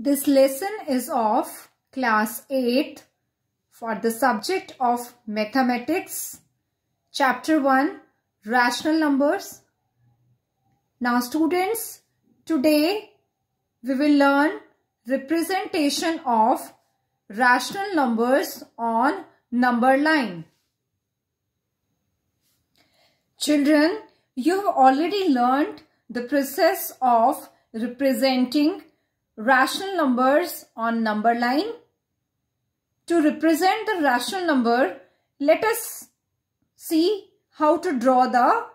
This lesson is of class 8 for the subject of mathematics, chapter 1, rational numbers. Now students, today we will learn representation of rational numbers on number line. Children, you have already learned the process of representing rational numbers on number line. To represent the rational number, let us see how to draw the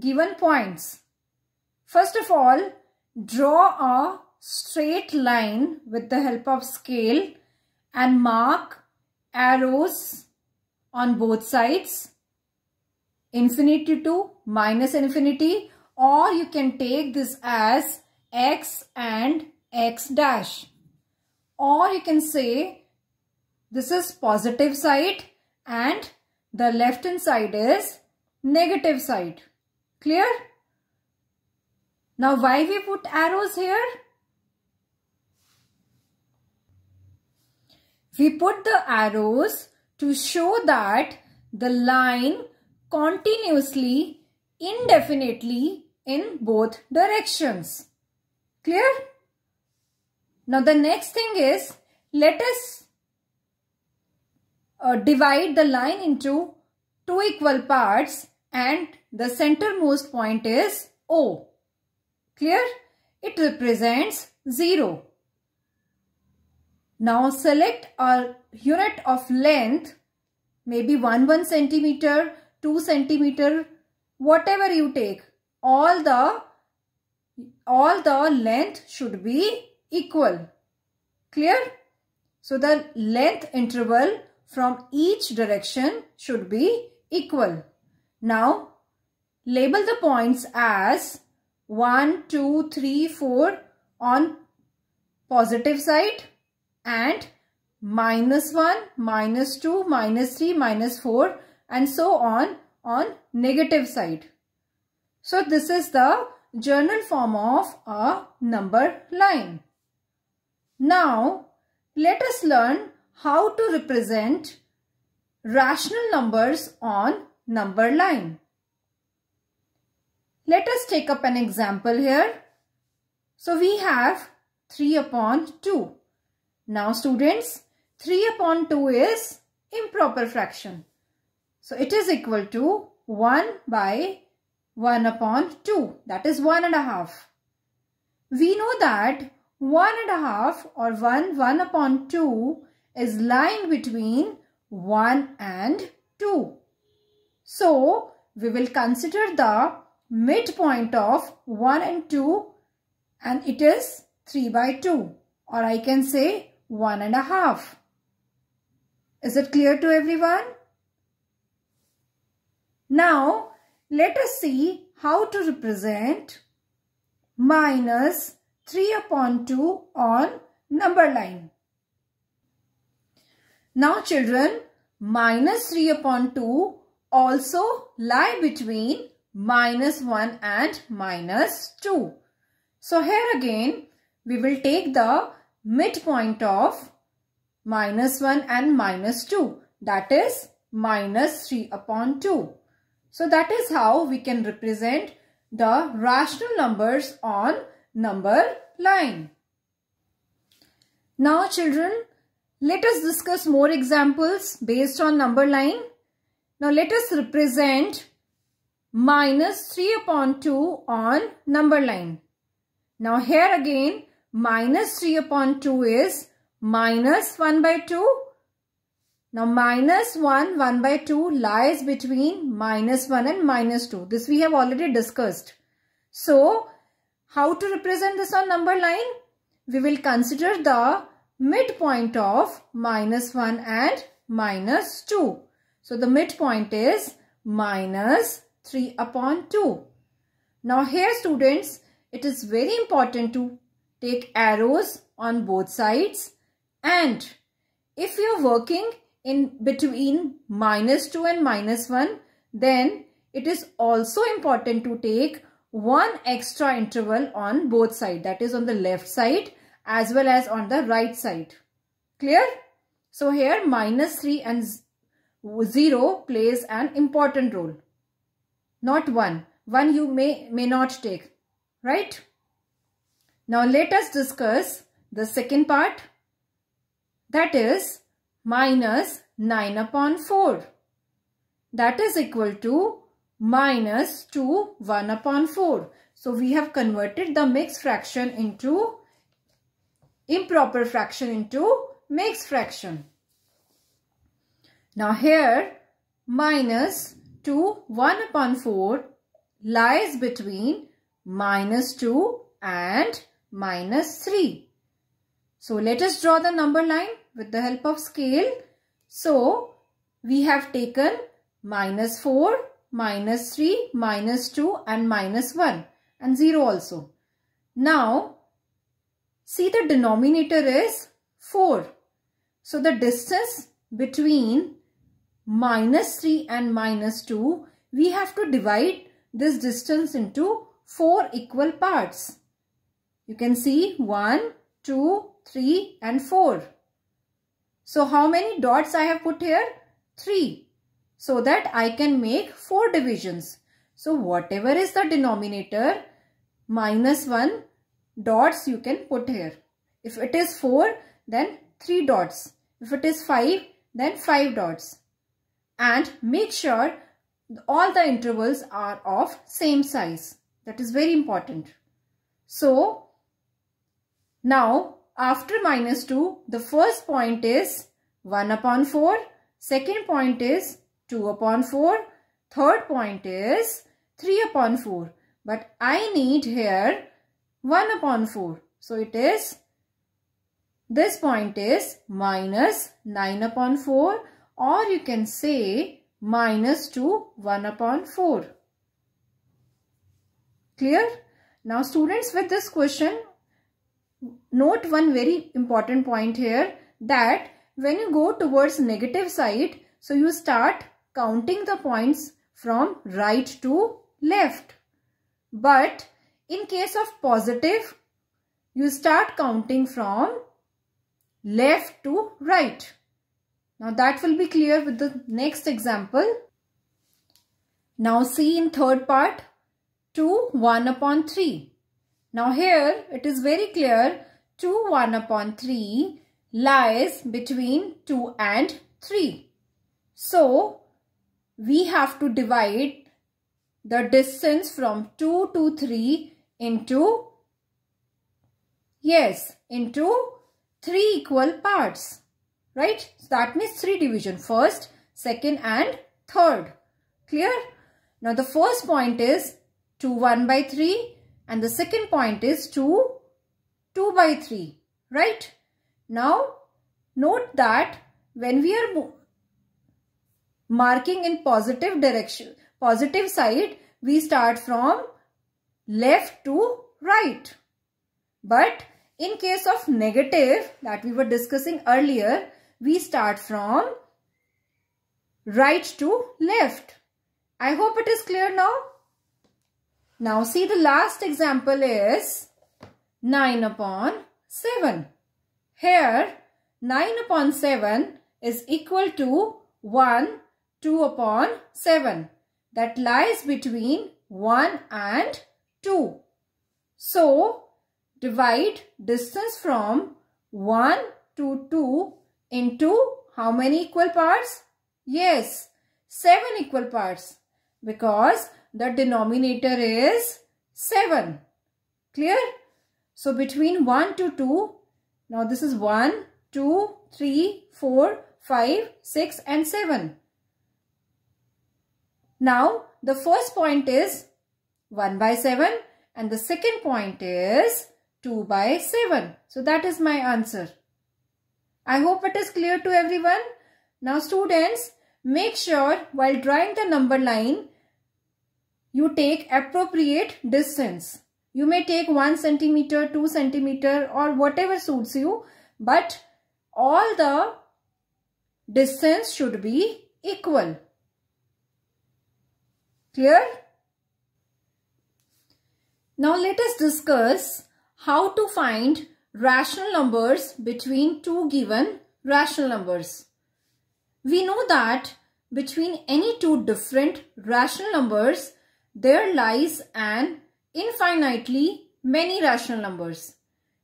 given points. First of all, draw a straight line with the help of scale and mark arrows on both sides infinity to minus infinity or you can take this as x and x dash or you can say this is positive side and the left hand side is negative side. Clear? Now why we put arrows here? We put the arrows to show that the line continuously, indefinitely in both directions. Clear? Now the next thing is let us uh, divide the line into two equal parts and the centermost point is O. Clear? It represents 0. Now select a unit of length maybe 1 1 centimeter, 2 centimeter, whatever you take all the all the length should be equal. Clear? So the length interval from each direction should be equal. Now label the points as 1, 2, 3, 4 on positive side and minus 1, minus 2, minus 3, minus 4 and so on on negative side. So this is the general form of a number line. Now, let us learn how to represent rational numbers on number line. Let us take up an example here. So we have 3 upon 2. Now students, 3 upon 2 is improper fraction. So it is equal to 1 by 1 upon 2. That is 1 and a half. We know that 1 and a half or 1, 1 upon 2 is lying between 1 and 2. So, we will consider the midpoint of 1 and 2 and it is 3 by 2 or I can say 1 and a half. Is it clear to everyone? Now, let us see how to represent minus 3 upon 2 on number line. Now children, minus 3 upon 2 also lie between minus 1 and minus 2. So here again, we will take the midpoint of minus 1 and minus 2. That is minus 3 upon 2. So that is how we can represent the rational numbers on number line. Now children, let us discuss more examples based on number line. Now let us represent minus 3 upon 2 on number line. Now here again minus 3 upon 2 is minus 1 by 2. Now minus 1, 1 by 2 lies between minus 1 and minus 2. This we have already discussed. So how to represent this on number line? We will consider the midpoint of minus 1 and minus 2. So the midpoint is minus 3 upon 2. Now here students, it is very important to take arrows on both sides and if you are working in between minus 2 and minus 1, then it is also important to take one extra interval on both side that is on the left side as well as on the right side. Clear? So here minus 3 and 0 plays an important role. Not 1. 1 you may, may not take. Right? Now let us discuss the second part that is minus 9 upon 4 that is equal to minus 2 1 upon 4. So we have converted the mixed fraction into improper fraction into mixed fraction. Now here minus 2 1 upon 4 lies between minus 2 and minus 3. So let us draw the number line with the help of scale. So we have taken minus 4 minus 3, minus 2 and minus 1 and 0 also. Now, see the denominator is 4. So, the distance between minus 3 and minus 2, we have to divide this distance into 4 equal parts. You can see 1, 2, 3 and 4. So, how many dots I have put here? 3 so that I can make 4 divisions. So whatever is the denominator minus 1 dots you can put here. If it is 4 then 3 dots. If it is 5 then 5 dots. And make sure all the intervals are of same size. That is very important. So now after minus 2 the first point is 1 upon 4. Second point is 2 upon 4. Third point is 3 upon 4. But I need here 1 upon 4. So it is, this point is minus 9 upon 4 or you can say minus 2 1 upon 4. Clear? Now students with this question, note one very important point here that when you go towards negative side, so you start counting the points from right to left. But in case of positive, you start counting from left to right. Now that will be clear with the next example. Now see in third part 2 1 upon 3. Now here it is very clear 2 1 upon 3 lies between 2 and 3. So we have to divide the distance from 2 to 3 into, yes, into 3 equal parts, right? So that means 3 division, first, second and third, clear? Now the first point is 2 1 by 3 and the second point is 2 2 by 3, right? Now note that when we are marking in positive direction. Positive side, we start from left to right. But in case of negative that we were discussing earlier, we start from right to left. I hope it is clear now. Now see the last example is 9 upon 7. Here 9 upon 7 is equal to 1 2 upon 7 that lies between 1 and 2. So, divide distance from 1 to 2 into how many equal parts? Yes, 7 equal parts because the denominator is 7. Clear? So, between 1 to 2, now this is 1, 2, 3, 4, 5, 6 and 7. Now, the first point is 1 by 7 and the second point is 2 by 7. So, that is my answer. I hope it is clear to everyone. Now, students, make sure while drawing the number line, you take appropriate distance. You may take 1 centimeter, 2 centimeter or whatever suits you. But all the distance should be equal. Clear? Now let us discuss how to find rational numbers between two given rational numbers. We know that between any two different rational numbers, there lies an infinitely many rational numbers.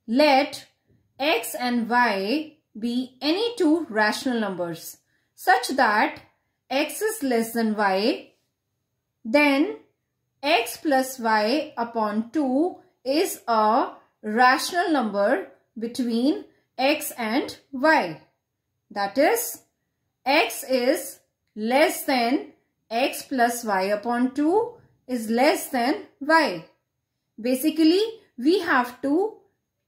Let x and y be any two rational numbers such that x is less than y then x plus y upon 2 is a rational number between x and y. That is, x is less than x plus y upon 2 is less than y. Basically, we have to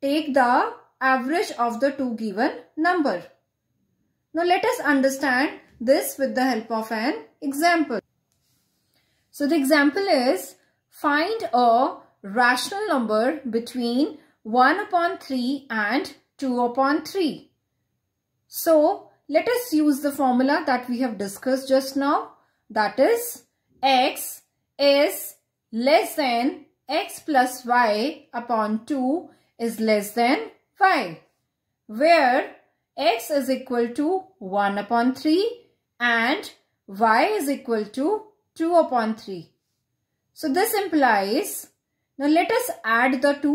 take the average of the two given number. Now let us understand this with the help of an example. So the example is find a rational number between 1 upon 3 and 2 upon 3. So let us use the formula that we have discussed just now that is x is less than x plus y upon 2 is less than y where x is equal to 1 upon 3 and y is equal to 2 upon 3. So this implies, now let us add the 2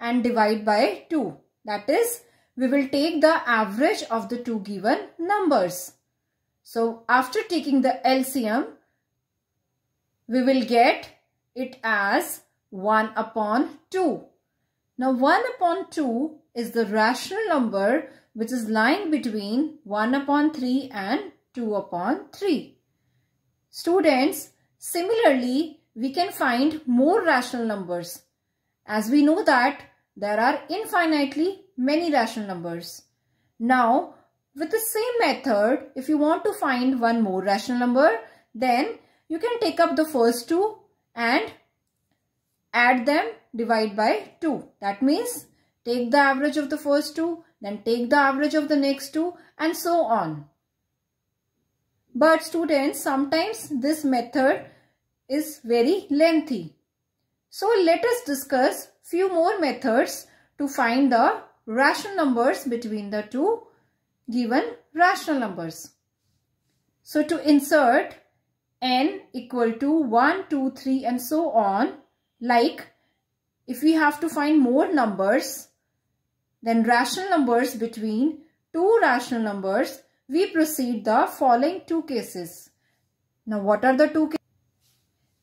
and divide by 2. That is, we will take the average of the two given numbers. So after taking the LCM, we will get it as 1 upon 2. Now 1 upon 2 is the rational number which is lying between 1 upon 3 and 2 upon 3. Students, similarly, we can find more rational numbers as we know that there are infinitely many rational numbers. Now, with the same method, if you want to find one more rational number, then you can take up the first two and add them, divide by 2. That means take the average of the first two, then take the average of the next two and so on. But students, sometimes this method is very lengthy. So let us discuss few more methods to find the rational numbers between the two given rational numbers. So to insert n equal to 1, 2, 3 and so on like if we have to find more numbers then rational numbers between two rational numbers we proceed the following two cases. Now what are the two cases?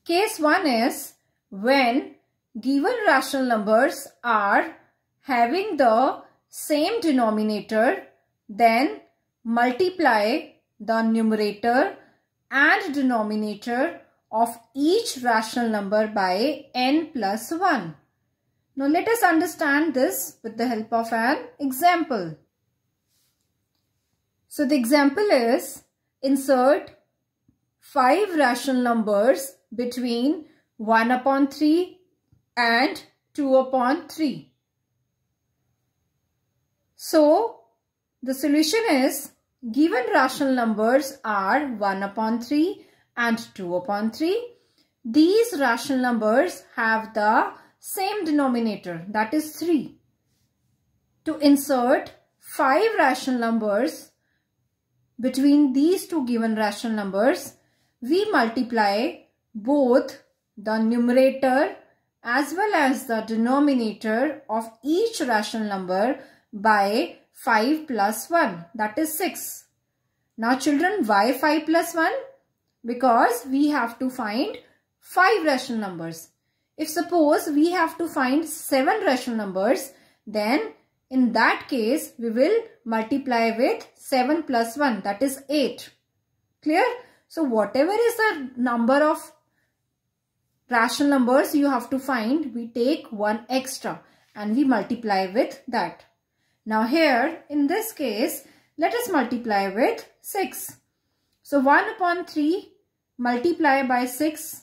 Case 1 is when given rational numbers are having the same denominator then multiply the numerator and denominator of each rational number by n plus 1. Now let us understand this with the help of an example. So the example is insert 5 rational numbers between 1 upon 3 and 2 upon 3. So the solution is given rational numbers are 1 upon 3 and 2 upon 3. These rational numbers have the same denominator that is 3. To insert 5 rational numbers between these two given rational numbers, we multiply both the numerator as well as the denominator of each rational number by 5 plus 1 that is 6. Now children why 5 plus 1? Because we have to find 5 rational numbers. If suppose we have to find 7 rational numbers then in that case, we will multiply with 7 plus 1 that is 8. Clear? So whatever is the number of rational numbers you have to find, we take 1 extra and we multiply with that. Now here, in this case, let us multiply with 6. So 1 upon 3 multiply by 6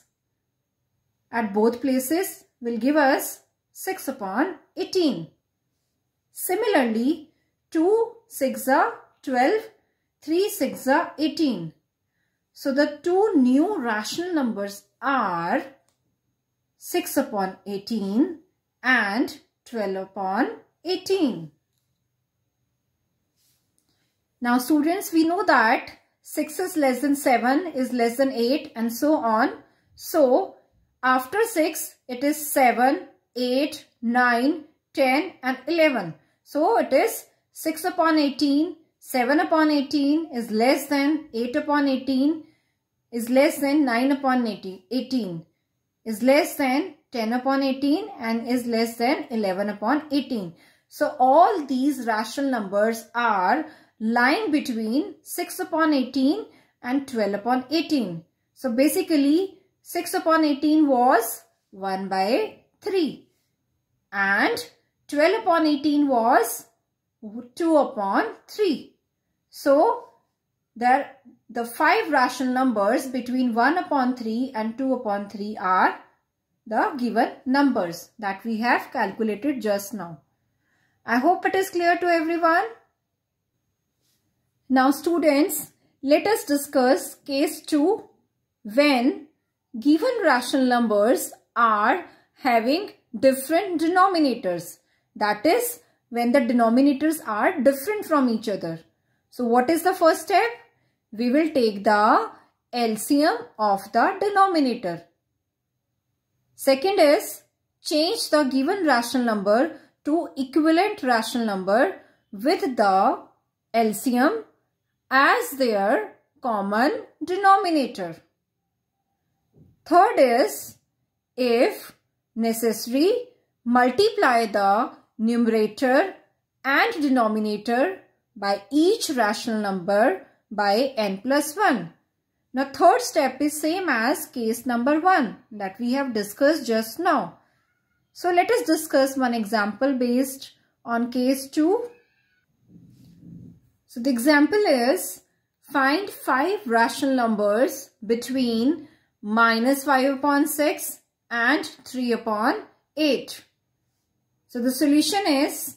at both places will give us 6 upon 18. Similarly, 2 6 are 12, 3 6 are 18. So the two new rational numbers are 6 upon 18 and 12 upon 18. Now students, we know that 6 is less than 7 is less than 8 and so on. So after 6, it is 7, 8, 9, 10 and 11. So it is 6 upon 18, 7 upon 18 is less than 8 upon 18 is less than 9 upon 18, 18 is less than 10 upon 18 and is less than 11 upon 18. So all these rational numbers are lying between 6 upon 18 and 12 upon 18. So basically 6 upon 18 was 1 by 3 and 12 upon 18 was 2 upon 3. So, there, the five rational numbers between 1 upon 3 and 2 upon 3 are the given numbers that we have calculated just now. I hope it is clear to everyone. Now students, let us discuss case 2 when given rational numbers are having different denominators. That is when the denominators are different from each other. So what is the first step? We will take the LCM of the denominator. Second is change the given rational number to equivalent rational number with the LCM as their common denominator. Third is if necessary multiply the numerator and denominator by each rational number by n plus 1. Now third step is same as case number 1 that we have discussed just now. So let us discuss one example based on case 2. So the example is find 5 rational numbers between minus 5 upon 6 and 3 upon 8. So the solution is,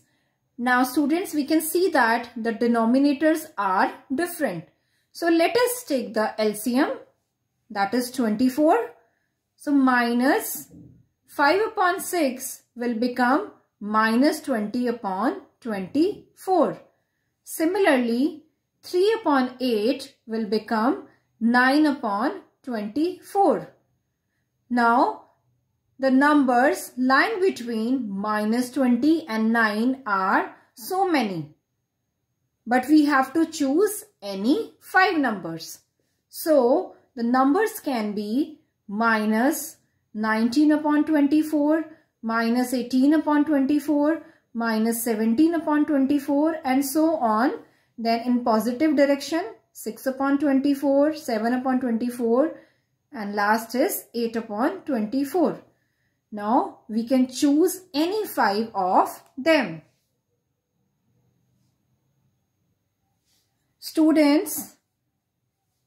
now students we can see that the denominators are different. So let us take the LCM that is 24. So minus 5 upon 6 will become minus 20 upon 24. Similarly 3 upon 8 will become 9 upon 24. Now the numbers lying between minus 20 and 9 are so many. But we have to choose any 5 numbers. So, the numbers can be minus 19 upon 24, minus 18 upon 24, minus 17 upon 24 and so on. Then in positive direction, 6 upon 24, 7 upon 24 and last is 8 upon 24. Now we can choose any five of them. Students,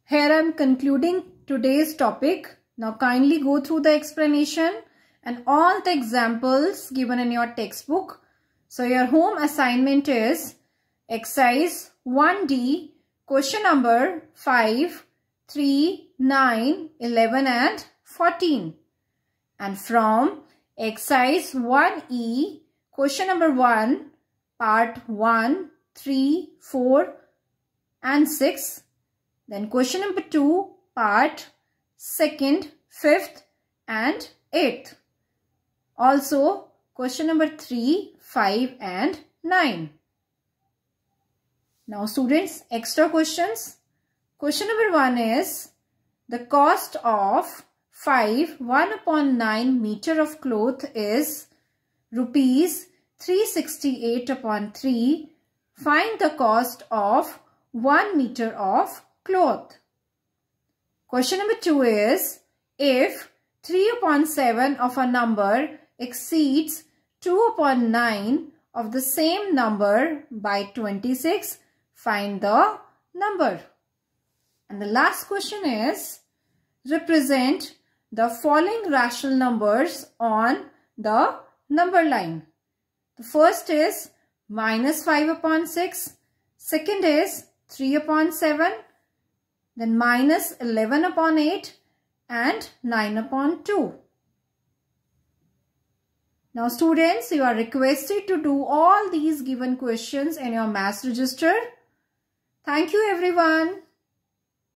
here I am concluding today's topic. Now kindly go through the explanation and all the examples given in your textbook. So your home assignment is exercise 1D question number 5, 3, 9, 11 and 14. And from exercise 1E, question number 1, part 1, 3, 4 and 6. Then question number 2, part 2nd, 5th and 8th. Also question number 3, 5 and 9. Now students, extra questions. Question number 1 is the cost of 5 1 upon 9 meter of cloth is rupees 368 upon 3 find the cost of 1 meter of cloth question number 2 is if 3 upon 7 of a number exceeds 2 upon 9 of the same number by 26 find the number and the last question is represent the following rational numbers on the number line. The first is minus 5 upon 6. Second is 3 upon 7. Then minus 11 upon 8 and 9 upon 2. Now students, you are requested to do all these given questions in your mass register. Thank you everyone.